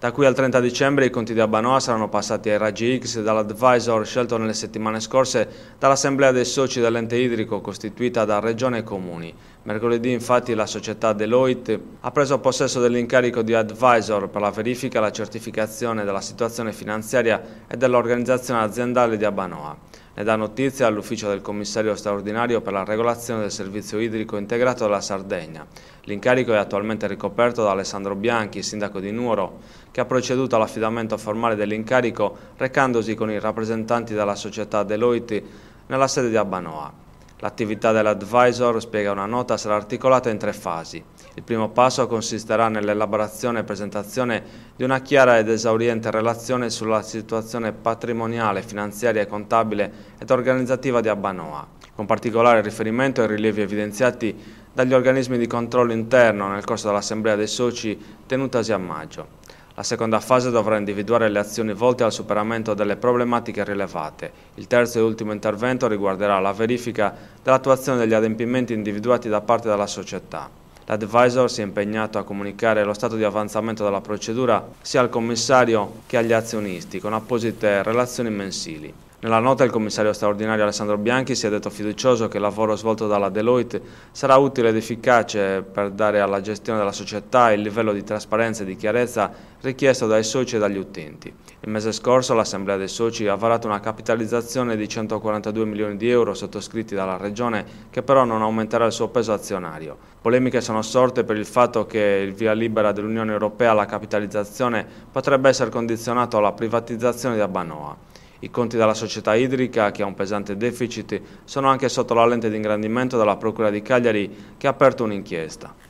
Da qui al 30 dicembre i conti di Abanoa saranno passati ai raggi X dall'advisor scelto nelle settimane scorse dall'Assemblea dei soci dell'ente idrico costituita da Regione e Comuni. Mercoledì infatti la società Deloitte ha preso possesso dell'incarico di advisor per la verifica e la certificazione della situazione finanziaria e dell'organizzazione aziendale di Abanoa. Ne dà notizia all'ufficio del commissario straordinario per la regolazione del servizio idrico integrato della Sardegna. L'incarico è attualmente ricoperto da Alessandro Bianchi, sindaco di Nuoro, che ha proceduto all'affidamento formale dell'incarico recandosi con i rappresentanti della società Deloitte nella sede di Abanoa. L'attività dell'advisor, spiega una nota, sarà articolata in tre fasi. Il primo passo consisterà nell'elaborazione e presentazione di una chiara ed esauriente relazione sulla situazione patrimoniale, finanziaria, contabile ed organizzativa di Abanoa, con particolare riferimento ai rilievi evidenziati dagli organismi di controllo interno nel corso dell'Assemblea dei Soci tenutasi a maggio. La seconda fase dovrà individuare le azioni volte al superamento delle problematiche rilevate. Il terzo e ultimo intervento riguarderà la verifica dell'attuazione degli adempimenti individuati da parte della società. L'advisor si è impegnato a comunicare lo stato di avanzamento della procedura sia al commissario che agli azionisti con apposite relazioni mensili. Nella nota il commissario straordinario Alessandro Bianchi si è detto fiducioso che il lavoro svolto dalla Deloitte sarà utile ed efficace per dare alla gestione della società il livello di trasparenza e di chiarezza richiesto dai soci e dagli utenti. Il mese scorso l'Assemblea dei soci ha varato una capitalizzazione di 142 milioni di euro sottoscritti dalla Regione che però non aumenterà il suo peso azionario. Polemiche sono sorte per il fatto che il via libera dell'Unione Europea alla capitalizzazione potrebbe essere condizionato alla privatizzazione di Abanoa. I conti della società idrica, che ha un pesante deficit, sono anche sotto la lente di ingrandimento della Procura di Cagliari, che ha aperto un'inchiesta.